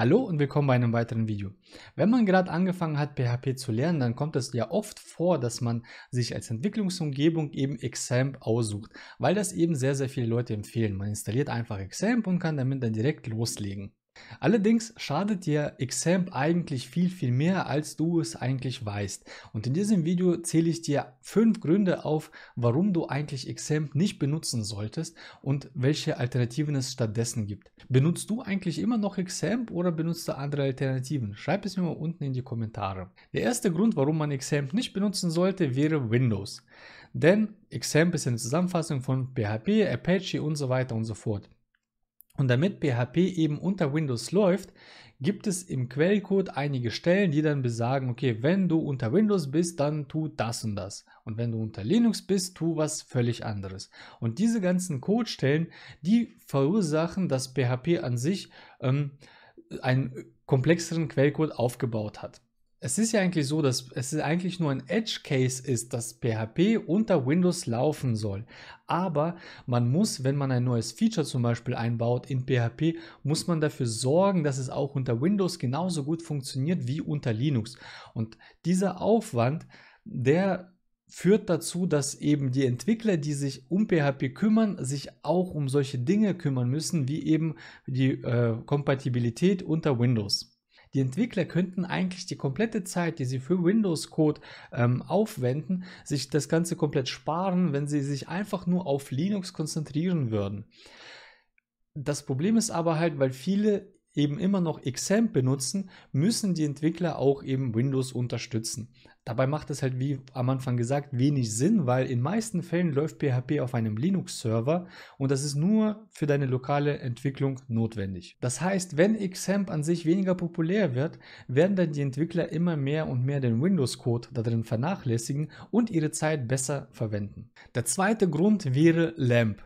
Hallo und willkommen bei einem weiteren Video. Wenn man gerade angefangen hat PHP zu lernen, dann kommt es ja oft vor, dass man sich als Entwicklungsumgebung eben Xampp aussucht, weil das eben sehr, sehr viele Leute empfehlen. Man installiert einfach Xampp und kann damit dann direkt loslegen. Allerdings schadet dir Xamp eigentlich viel, viel mehr, als du es eigentlich weißt. Und in diesem Video zähle ich dir fünf Gründe auf, warum du eigentlich Xamp nicht benutzen solltest und welche Alternativen es stattdessen gibt. Benutzt du eigentlich immer noch Xamp oder benutzt du andere Alternativen? Schreib es mir mal unten in die Kommentare. Der erste Grund, warum man Xamp nicht benutzen sollte, wäre Windows. Denn Xamp ist eine Zusammenfassung von PHP, Apache und so weiter und so fort. Und damit PHP eben unter Windows läuft, gibt es im Quellcode einige Stellen, die dann besagen, okay, wenn du unter Windows bist, dann tu das und das. Und wenn du unter Linux bist, tu was völlig anderes. Und diese ganzen Codestellen, die verursachen, dass PHP an sich ähm, einen komplexeren Quellcode aufgebaut hat es ist ja eigentlich so, dass es eigentlich nur ein Edge Case ist, dass PHP unter Windows laufen soll. Aber man muss, wenn man ein neues Feature zum Beispiel einbaut in PHP, muss man dafür sorgen, dass es auch unter Windows genauso gut funktioniert wie unter Linux. Und dieser Aufwand, der führt dazu, dass eben die Entwickler, die sich um PHP kümmern, sich auch um solche Dinge kümmern müssen, wie eben die äh, Kompatibilität unter Windows. Die Entwickler könnten eigentlich die komplette Zeit, die sie für Windows-Code ähm, aufwenden, sich das Ganze komplett sparen, wenn sie sich einfach nur auf Linux konzentrieren würden. Das Problem ist aber halt, weil viele eben immer noch XAMPP benutzen, müssen die Entwickler auch eben Windows unterstützen. Dabei macht es halt, wie am Anfang gesagt, wenig Sinn, weil in meisten Fällen läuft PHP auf einem Linux-Server und das ist nur für deine lokale Entwicklung notwendig. Das heißt, wenn XAMPP an sich weniger populär wird, werden dann die Entwickler immer mehr und mehr den Windows-Code darin vernachlässigen und ihre Zeit besser verwenden. Der zweite Grund wäre LAMP.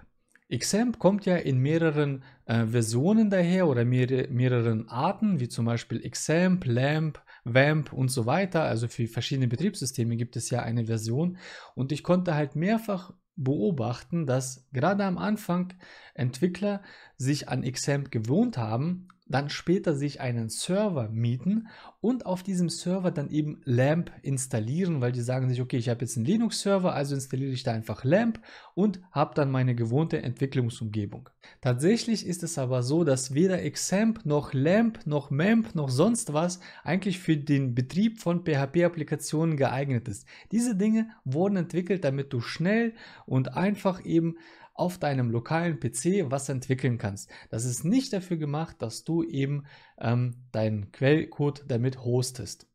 Xampp kommt ja in mehreren äh, Versionen daher oder mehrere, mehreren Arten, wie zum Beispiel Xampp, LAMP, WAMP und so weiter. Also für verschiedene Betriebssysteme gibt es ja eine Version. Und ich konnte halt mehrfach beobachten, dass gerade am Anfang Entwickler sich an Xampp gewohnt haben dann später sich einen Server mieten und auf diesem Server dann eben LAMP installieren, weil die sagen sich, okay, ich habe jetzt einen Linux-Server, also installiere ich da einfach LAMP und habe dann meine gewohnte Entwicklungsumgebung. Tatsächlich ist es aber so, dass weder XAMPP noch LAMP noch MEMP noch sonst was eigentlich für den Betrieb von PHP-Applikationen geeignet ist. Diese Dinge wurden entwickelt, damit du schnell und einfach eben auf deinem lokalen PC was entwickeln kannst. Das ist nicht dafür gemacht, dass du eben ähm, deinen Quellcode damit hostest.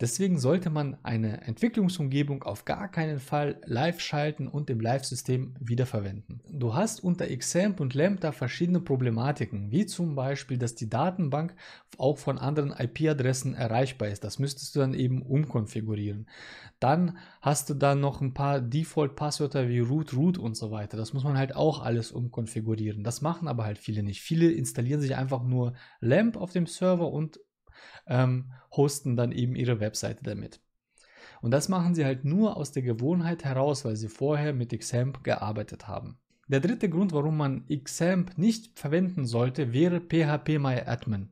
Deswegen sollte man eine Entwicklungsumgebung auf gar keinen Fall live schalten und im Live-System wiederverwenden. Du hast unter XAMPP und Lambda verschiedene Problematiken, wie zum Beispiel, dass die Datenbank auch von anderen IP-Adressen erreichbar ist. Das müsstest du dann eben umkonfigurieren. Dann hast du da noch ein paar Default-Passwörter wie root, root und so weiter. Das muss man halt auch alles umkonfigurieren. Das machen aber halt viele nicht. Viele installieren sich einfach nur LAMP auf dem Server und ähm, hosten dann eben ihre Webseite damit. Und das machen sie halt nur aus der Gewohnheit heraus, weil sie vorher mit Xamp gearbeitet haben. Der dritte Grund, warum man Xamp nicht verwenden sollte, wäre phpMyAdmin.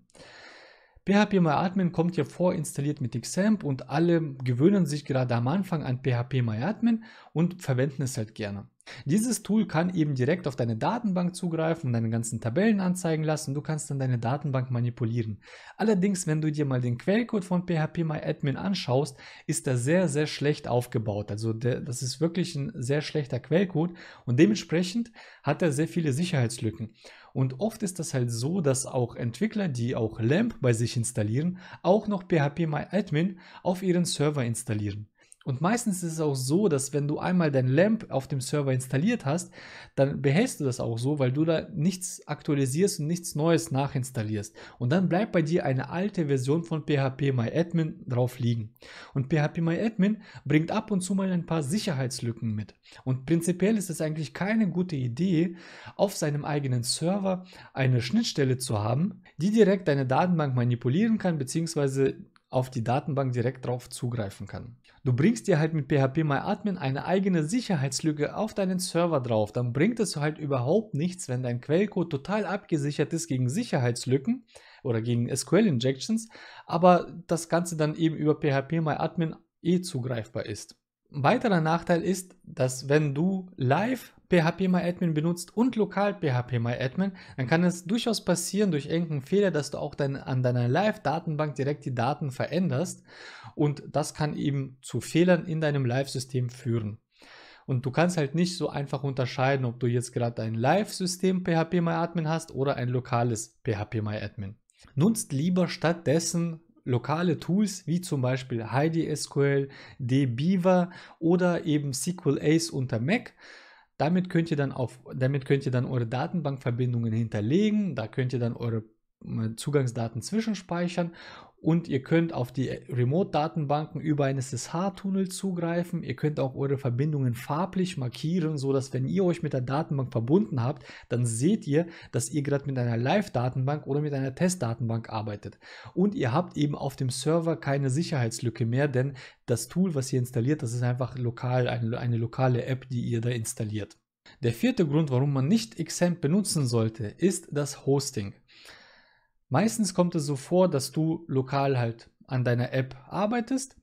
phpMyAdmin kommt ja vorinstalliert mit Xamp und alle gewöhnen sich gerade am Anfang an phpMyAdmin und verwenden es halt gerne. Dieses Tool kann eben direkt auf deine Datenbank zugreifen und deine ganzen Tabellen anzeigen lassen. Du kannst dann deine Datenbank manipulieren. Allerdings, wenn du dir mal den Quellcode von phpMyAdmin anschaust, ist er sehr, sehr schlecht aufgebaut. Also der, das ist wirklich ein sehr schlechter Quellcode und dementsprechend hat er sehr viele Sicherheitslücken. Und oft ist das halt so, dass auch Entwickler, die auch LAMP bei sich installieren, auch noch phpMyAdmin auf ihren Server installieren. Und meistens ist es auch so, dass wenn du einmal dein LAMP auf dem Server installiert hast, dann behältst du das auch so, weil du da nichts aktualisierst und nichts Neues nachinstallierst. Und dann bleibt bei dir eine alte Version von PHP MyAdmin drauf liegen. Und PHP MyAdmin bringt ab und zu mal ein paar Sicherheitslücken mit. Und prinzipiell ist es eigentlich keine gute Idee, auf seinem eigenen Server eine Schnittstelle zu haben, die direkt deine Datenbank manipulieren kann, beziehungsweise auf die Datenbank direkt drauf zugreifen kann. Du bringst dir halt mit phpMyAdmin eine eigene Sicherheitslücke auf deinen Server drauf. Dann bringt es halt überhaupt nichts, wenn dein Quellcode total abgesichert ist gegen Sicherheitslücken oder gegen SQL Injections, aber das Ganze dann eben über phpMyAdmin eh zugreifbar ist. Ein weiterer Nachteil ist, dass wenn du live PHP-MyAdmin benutzt und lokal PHP-MyAdmin, dann kann es durchaus passieren durch irgendeinen Fehler, dass du auch dein, an deiner Live-Datenbank direkt die Daten veränderst und das kann eben zu Fehlern in deinem Live-System führen. Und du kannst halt nicht so einfach unterscheiden, ob du jetzt gerade ein Live-System PHP-MyAdmin hast oder ein lokales PHP-MyAdmin. Nutzt lieber stattdessen lokale Tools wie zum Beispiel HeidiSQL, DBeaver oder eben SQL Ace unter Mac damit könnt ihr dann auf, damit könnt ihr dann eure Datenbankverbindungen hinterlegen, da könnt ihr dann eure äh, Zugangsdaten zwischenspeichern und ihr könnt auf die Remote-Datenbanken über einen SSH-Tunnel zugreifen. Ihr könnt auch eure Verbindungen farblich markieren, sodass wenn ihr euch mit der Datenbank verbunden habt, dann seht ihr, dass ihr gerade mit einer Live-Datenbank oder mit einer Test-Datenbank arbeitet. Und ihr habt eben auf dem Server keine Sicherheitslücke mehr, denn das Tool, was ihr installiert, das ist einfach lokal, eine, eine lokale App, die ihr da installiert. Der vierte Grund, warum man nicht XAMPP benutzen sollte, ist das Hosting. Meistens kommt es so vor, dass du lokal halt an deiner App arbeitest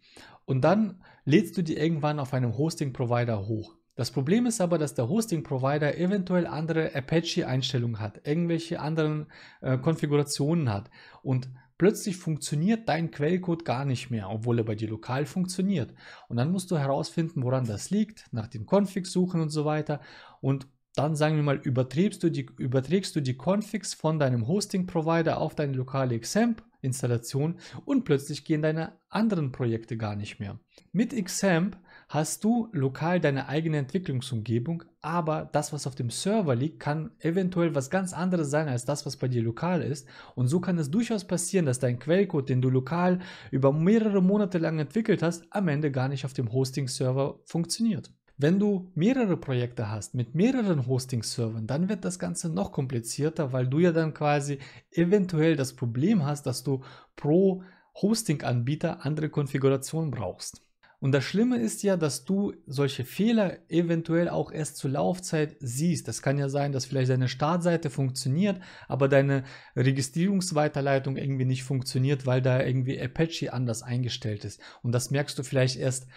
und dann lädst du die irgendwann auf einem Hosting-Provider hoch. Das Problem ist aber, dass der Hosting-Provider eventuell andere Apache-Einstellungen hat, irgendwelche anderen äh, Konfigurationen hat und plötzlich funktioniert dein Quellcode gar nicht mehr, obwohl er bei dir lokal funktioniert. Und dann musst du herausfinden, woran das liegt, nach den Configs suchen und so weiter. Und dann sagen wir mal, überträgst du die, überträgst du die Configs von deinem Hosting-Provider auf deine lokale XAMPP-Installation und plötzlich gehen deine anderen Projekte gar nicht mehr. Mit XAMPP hast du lokal deine eigene Entwicklungsumgebung, aber das, was auf dem Server liegt, kann eventuell was ganz anderes sein als das, was bei dir lokal ist. Und so kann es durchaus passieren, dass dein Quellcode, den du lokal über mehrere Monate lang entwickelt hast, am Ende gar nicht auf dem Hosting-Server funktioniert. Wenn du mehrere Projekte hast mit mehreren Hosting-Servern, dann wird das Ganze noch komplizierter, weil du ja dann quasi eventuell das Problem hast, dass du pro Hosting-Anbieter andere Konfigurationen brauchst. Und das Schlimme ist ja, dass du solche Fehler eventuell auch erst zur Laufzeit siehst. Das kann ja sein, dass vielleicht deine Startseite funktioniert, aber deine Registrierungsweiterleitung irgendwie nicht funktioniert, weil da irgendwie Apache anders eingestellt ist. Und das merkst du vielleicht erst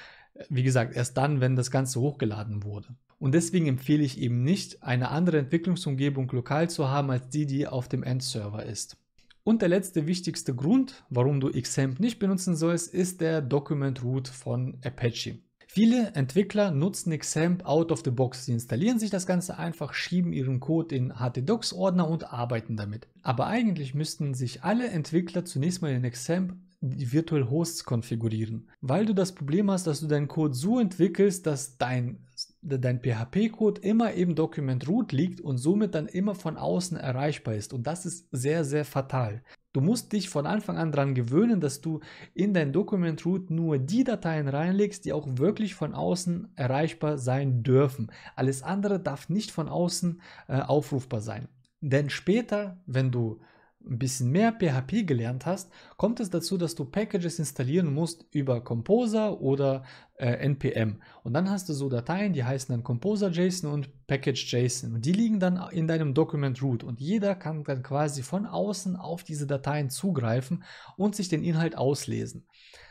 wie gesagt, erst dann, wenn das Ganze hochgeladen wurde. Und deswegen empfehle ich eben nicht, eine andere Entwicklungsumgebung lokal zu haben als die, die auf dem Endserver ist. Und der letzte wichtigste Grund, warum du Xampp nicht benutzen sollst, ist der Document Root von Apache. Viele Entwickler nutzen Xampp out of the box. Sie installieren sich das Ganze einfach, schieben ihren Code in htdocs-Ordner und arbeiten damit. Aber eigentlich müssten sich alle Entwickler zunächst mal in Xampp die Virtual Hosts konfigurieren, weil du das Problem hast, dass du deinen Code so entwickelst, dass dein, dein PHP-Code immer im Document Root liegt und somit dann immer von außen erreichbar ist. Und das ist sehr, sehr fatal. Du musst dich von Anfang an daran gewöhnen, dass du in dein Document Root nur die Dateien reinlegst, die auch wirklich von außen erreichbar sein dürfen. Alles andere darf nicht von außen äh, aufrufbar sein. Denn später, wenn du ein bisschen mehr PHP gelernt hast, kommt es dazu, dass du Packages installieren musst über Composer oder äh, NPM. Und dann hast du so Dateien, die heißen dann Composer.json und Package.json. Und die liegen dann in deinem Document Root. Und jeder kann dann quasi von außen auf diese Dateien zugreifen und sich den Inhalt auslesen.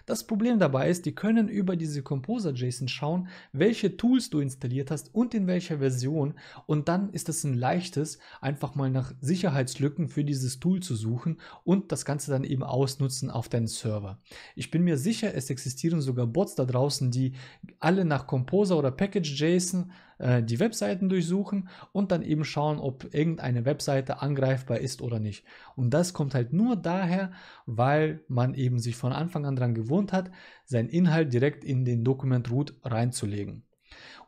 Das Problem dabei ist, die können über diese Composer-JSON schauen, welche Tools du installiert hast und in welcher Version und dann ist es ein leichtes, einfach mal nach Sicherheitslücken für dieses Tool zu suchen und das Ganze dann eben ausnutzen auf deinen Server. Ich bin mir sicher, es existieren sogar Bots da draußen, die alle nach Composer oder Package-JSON äh, die Webseiten durchsuchen und dann eben schauen, ob irgendeine Webseite angreifbar ist oder nicht. Und das kommt halt nur daher, weil man eben sich von Anfang an daran gewohnt hat, seinen Inhalt direkt in den Dokument Root reinzulegen.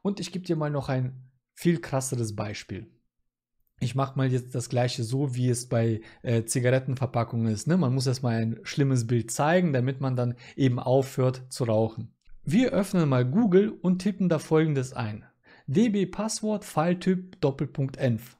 Und ich gebe dir mal noch ein viel krasseres Beispiel. Ich mache mal jetzt das gleiche so, wie es bei äh, Zigarettenverpackungen ist. Ne? Man muss erstmal ein schlimmes Bild zeigen, damit man dann eben aufhört zu rauchen. Wir öffnen mal Google und tippen da folgendes ein. DB Passwort File Typ Doppelpunkt .env.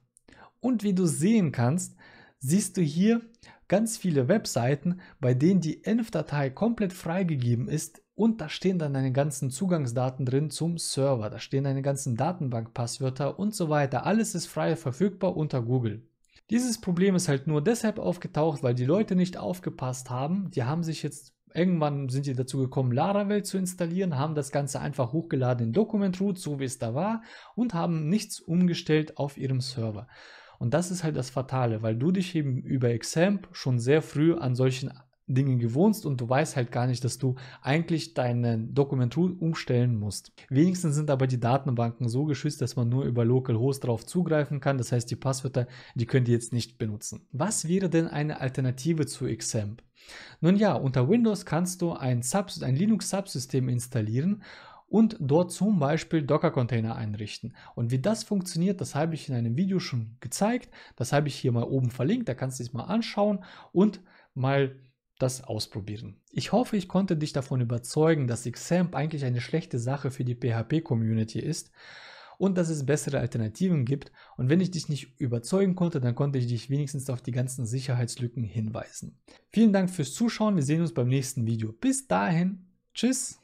Und wie du sehen kannst, siehst du hier ganz viele Webseiten, bei denen die ENV-Datei komplett freigegeben ist und da stehen dann deine ganzen Zugangsdaten drin zum Server, da stehen deine ganzen Datenbankpasswörter und so weiter. Alles ist frei verfügbar unter Google. Dieses Problem ist halt nur deshalb aufgetaucht, weil die Leute nicht aufgepasst haben. Die haben sich jetzt Irgendwann sind die dazu gekommen, Laravel zu installieren, haben das Ganze einfach hochgeladen in Document Root, so wie es da war, und haben nichts umgestellt auf ihrem Server. Und das ist halt das Fatale, weil du dich eben über Xamp schon sehr früh an solchen Dinge gewohnst und du weißt halt gar nicht, dass du eigentlich deine Dokumentur umstellen musst. Wenigstens sind aber die Datenbanken so geschützt, dass man nur über Localhost drauf zugreifen kann. Das heißt, die Passwörter, die könnt ihr jetzt nicht benutzen. Was wäre denn eine Alternative zu XAMPP? Nun ja, unter Windows kannst du ein, Subs ein Linux-Subsystem installieren und dort zum Beispiel Docker-Container einrichten. Und wie das funktioniert, das habe ich in einem Video schon gezeigt. Das habe ich hier mal oben verlinkt, da kannst du es mal anschauen und mal das ausprobieren. Ich hoffe, ich konnte dich davon überzeugen, dass XAMP eigentlich eine schlechte Sache für die PHP-Community ist und dass es bessere Alternativen gibt. Und wenn ich dich nicht überzeugen konnte, dann konnte ich dich wenigstens auf die ganzen Sicherheitslücken hinweisen. Vielen Dank fürs Zuschauen. Wir sehen uns beim nächsten Video. Bis dahin. Tschüss.